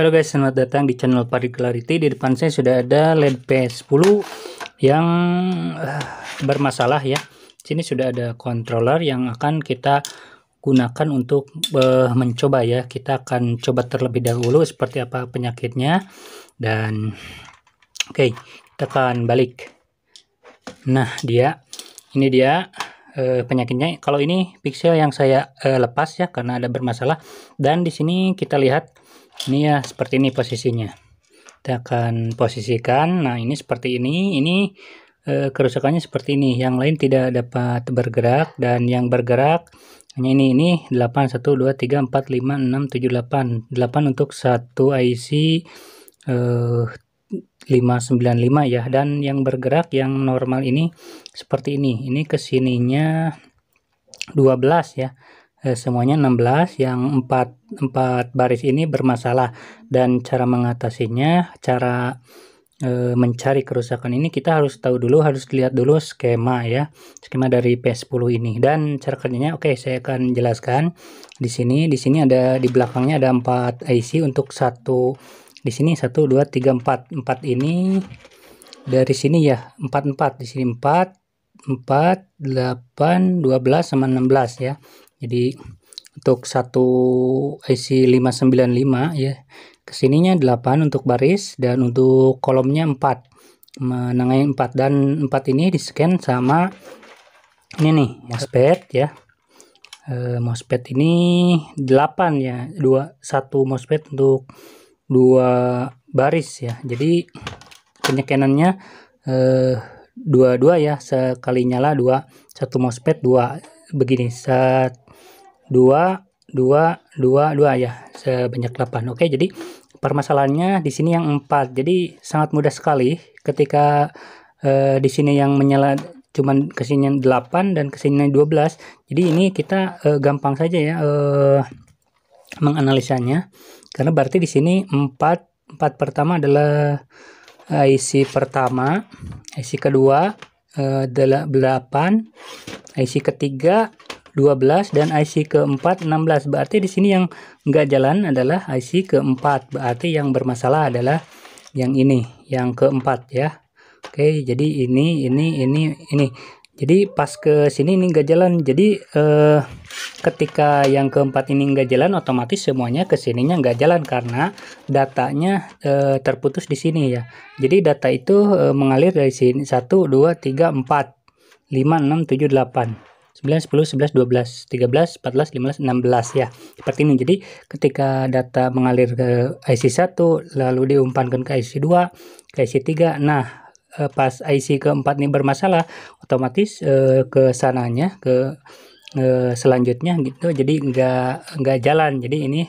Halo guys, selamat datang di channel Particularity. Di depan saya sudah ada LED P10 yang uh, bermasalah ya. di Sini sudah ada controller yang akan kita gunakan untuk uh, mencoba ya. Kita akan coba terlebih dahulu seperti apa penyakitnya dan oke, okay, tekan balik. Nah, dia ini dia uh, penyakitnya. Kalau ini pixel yang saya uh, lepas ya karena ada bermasalah dan di sini kita lihat ini ya seperti ini posisinya kita akan posisikan nah ini seperti ini ini e, kerusakannya seperti ini yang lain tidak dapat bergerak dan yang bergerak hanya ini ini 8 1 2 3 4 5 6 7 8 8 untuk satu IC e, 595 ya dan yang bergerak yang normal ini seperti ini ini kesininya 12 ya eh, semuanya 16 yang 4 4 baris ini bermasalah dan cara mengatasinya cara e, mencari kerusakan ini kita harus tahu dulu harus lihat dulu skema ya skema dari P10 ini dan cara kerjanya oke okay, saya akan jelaskan di sini di sini ada di belakangnya ada 4 IC untuk satu di sini 1 2 3 4 4 ini dari sini ya 4 4 di sini 4 4 8 12 sama 16 ya jadi untuk satu IC 595 ya kesininya 8 untuk baris dan untuk kolomnya 4 menengahin 4 dan 4 ini di scan sama ini nih MOSFET ya e, MOSFET ini 8 ya 2 1 MOSFET untuk dua baris ya jadi penyekenannya eh, dua dua ya sekali nyala dua satu MOSFET dua begini saat 2 2 2 2 ya sebanyak 8 oke jadi permasalahannya di sini yang 4 jadi sangat mudah sekali ketika eh, di sini yang menyala cuman ke sini 8 dan ke sini 12 jadi ini kita eh, gampang saja ya eh, menganalisanya karena berarti di sini 4 4 pertama adalah eh, IC pertama, IC kedua eh, 8, IC ketiga 12 dan IC keempat 16 berarti di sini yang enggak jalan adalah IC keempat berarti yang bermasalah adalah yang ini yang keempat ya oke jadi ini ini ini ini jadi pas ke sini ini enggak jalan jadi eh, ketika yang keempat ini enggak jalan otomatis semuanya ke sininya enggak jalan karena datanya eh, terputus di sini ya jadi data itu eh, mengalir dari sini 1 2 3 4 5 6 7 8 9, 10, 11, 12, 13, 14, 15, 16 ya. Seperti ini. Jadi ketika data mengalir ke IC 1 lalu diumpankan ke IC 2, ke IC 3. Nah, eh, pas IC keempat ini bermasalah, otomatis eh, ke sananya ke eh, selanjutnya gitu. Jadi nggak nggak jalan. Jadi ini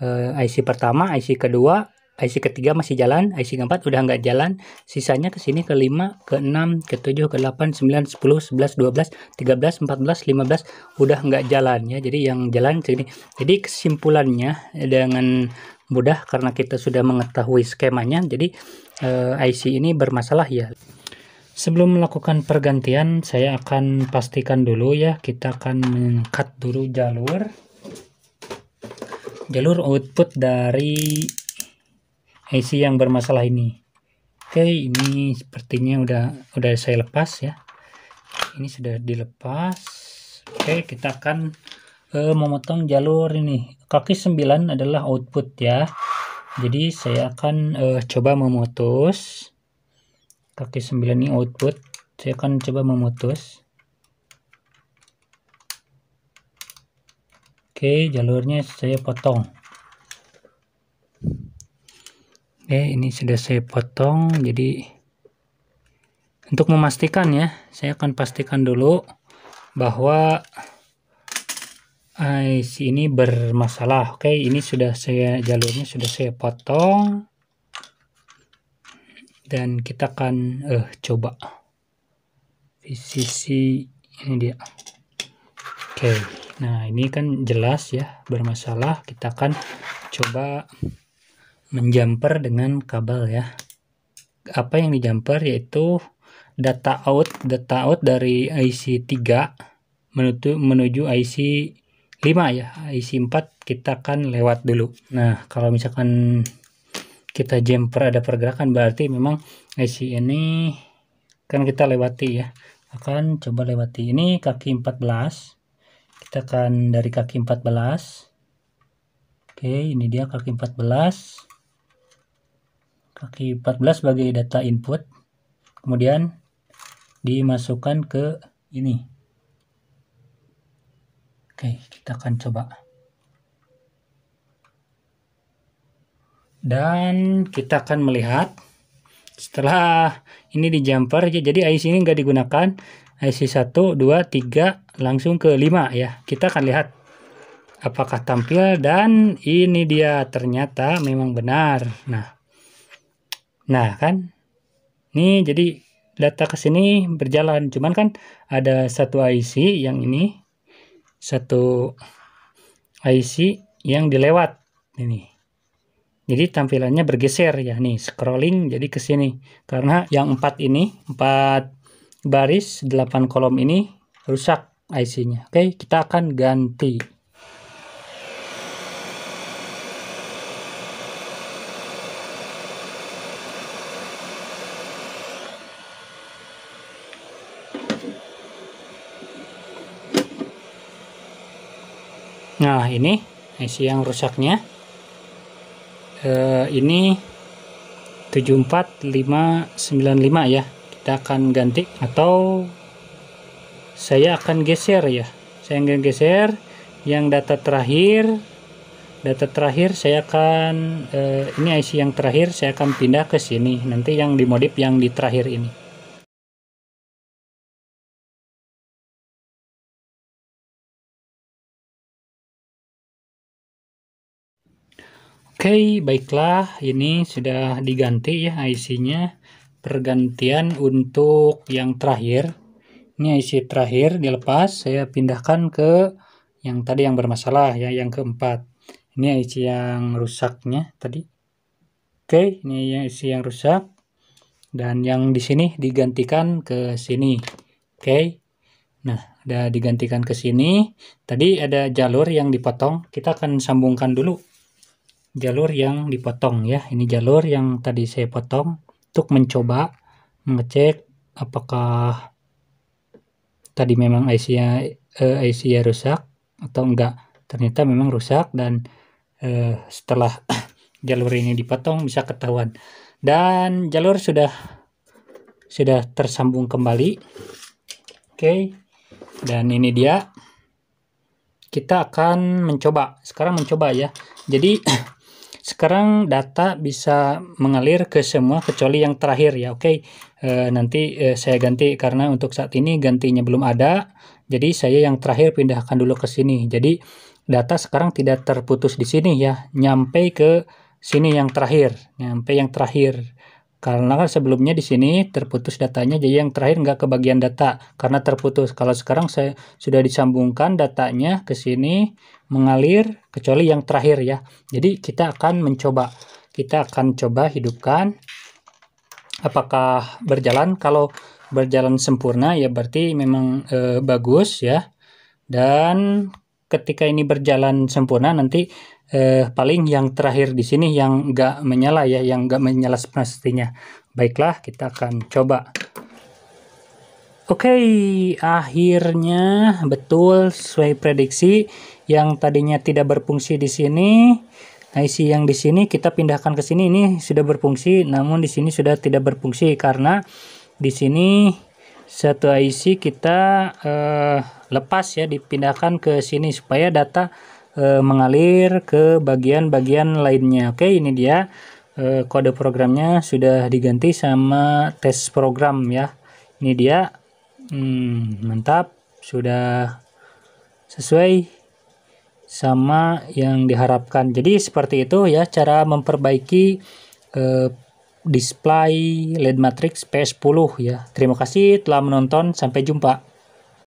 eh, IC pertama, IC kedua, IC ketiga masih jalan, IC keempat udah nggak jalan, sisanya ke sini ke 5, ke 6, ke 7, ke 8, 9, 10, 11, 12, 13, 14, 15 udah nggak jalan ya. Jadi yang jalan sini. Jadi kesimpulannya eh, dengan mudah karena kita sudah mengetahui skemanya, jadi eh, IC ini bermasalah ya. Sebelum melakukan pergantian, saya akan pastikan dulu ya, kita akan mengkat dulu jalur jalur output dari Eh, IC yang bermasalah ini oke ini sepertinya udah udah saya lepas ya ini sudah dilepas oke kita akan uh, memotong jalur ini kaki 9 adalah output ya jadi saya akan uh, coba memutus kaki 9 ini output saya akan coba memutus oke jalurnya saya potong Oke, ini sudah saya potong. Jadi untuk memastikan ya, saya akan pastikan dulu bahwa eh, IC ini bermasalah. Oke, ini sudah saya jalurnya sudah saya potong. Dan kita akan eh coba sisi ini dia. Oke. Nah, ini kan jelas ya bermasalah. Kita akan coba menjumper dengan kabel ya. Apa yang dijumper yaitu data out, data out dari IC 3 menuju menuju IC 5 ya. IC 4 kita akan lewat dulu. Nah, kalau misalkan kita jumper ada pergerakan berarti memang IC ini kan kita lewati ya. Akan coba lewati ini kaki 14. Kita akan dari kaki 14. Oke, ini dia kaki 14 kaki 14 sebagai data input kemudian dimasukkan ke ini oke kita akan coba dan kita akan melihat setelah ini di jumper ya, jadi IC ini nggak digunakan IC 1, 2, 3 langsung ke 5 ya kita akan lihat apakah tampil dan ini dia ternyata memang benar nah Nah, kan? ini jadi data ke sini berjalan. Cuman kan ada satu IC yang ini, satu IC yang dilewat ini. Jadi tampilannya bergeser ya nih scrolling jadi ke sini karena yang empat ini empat baris 8 kolom ini rusak IC-nya. Oke, kita akan ganti. Nah ini IC yang rusaknya e, ini 74595 ya kita akan ganti atau saya akan geser ya saya akan geser yang data terakhir data terakhir saya akan e, ini IC yang terakhir saya akan pindah ke sini nanti yang dimodif yang di terakhir ini Oke, okay, baiklah. Ini sudah diganti ya IC-nya. Pergantian untuk yang terakhir. Ini IC terakhir dilepas. Saya pindahkan ke yang tadi yang bermasalah ya, yang keempat. Ini IC yang rusaknya tadi. Oke, okay, ini IC yang rusak. Dan yang di sini digantikan ke sini. Oke. Okay. Nah, ada digantikan ke sini. Tadi ada jalur yang dipotong. Kita akan sambungkan dulu jalur yang dipotong ya ini jalur yang tadi saya potong untuk mencoba mengecek apakah tadi memang IC-nya eh, IC -nya rusak atau enggak ternyata memang rusak dan eh, setelah jalur ini dipotong bisa ketahuan dan jalur sudah sudah tersambung kembali oke dan ini dia kita akan mencoba sekarang mencoba ya jadi Sekarang data bisa mengalir ke semua kecuali yang terakhir ya. Oke, okay. Eh, nanti eh, saya ganti karena untuk saat ini gantinya belum ada. Jadi saya yang terakhir pindahkan dulu ke sini. Jadi data sekarang tidak terputus di sini ya, nyampe ke sini yang terakhir, nyampe yang terakhir. Karena kan sebelumnya di sini terputus datanya, jadi yang terakhir nggak ke bagian data karena terputus. Kalau sekarang saya sudah disambungkan datanya ke sini mengalir kecuali yang terakhir ya. Jadi kita akan mencoba, kita akan coba hidupkan apakah berjalan. Kalau berjalan sempurna ya berarti memang e, bagus ya. Dan ketika ini berjalan sempurna nanti eh, paling yang terakhir di sini yang nggak menyala ya, yang nggak menyala pastinya. Baiklah, kita akan coba. Oke, okay, akhirnya betul sesuai prediksi yang tadinya tidak berfungsi di sini. Nah, IC yang di sini kita pindahkan ke sini ini sudah berfungsi, namun di sini sudah tidak berfungsi karena di sini satu IC kita eh, lepas ya dipindahkan ke sini supaya data e, mengalir ke bagian-bagian lainnya. Oke, ini dia e, kode programnya sudah diganti sama tes program ya. Ini dia. Hmm, mantap, sudah sesuai sama yang diharapkan. Jadi seperti itu ya cara memperbaiki e, display LED matrix P10 ya. Terima kasih telah menonton, sampai jumpa.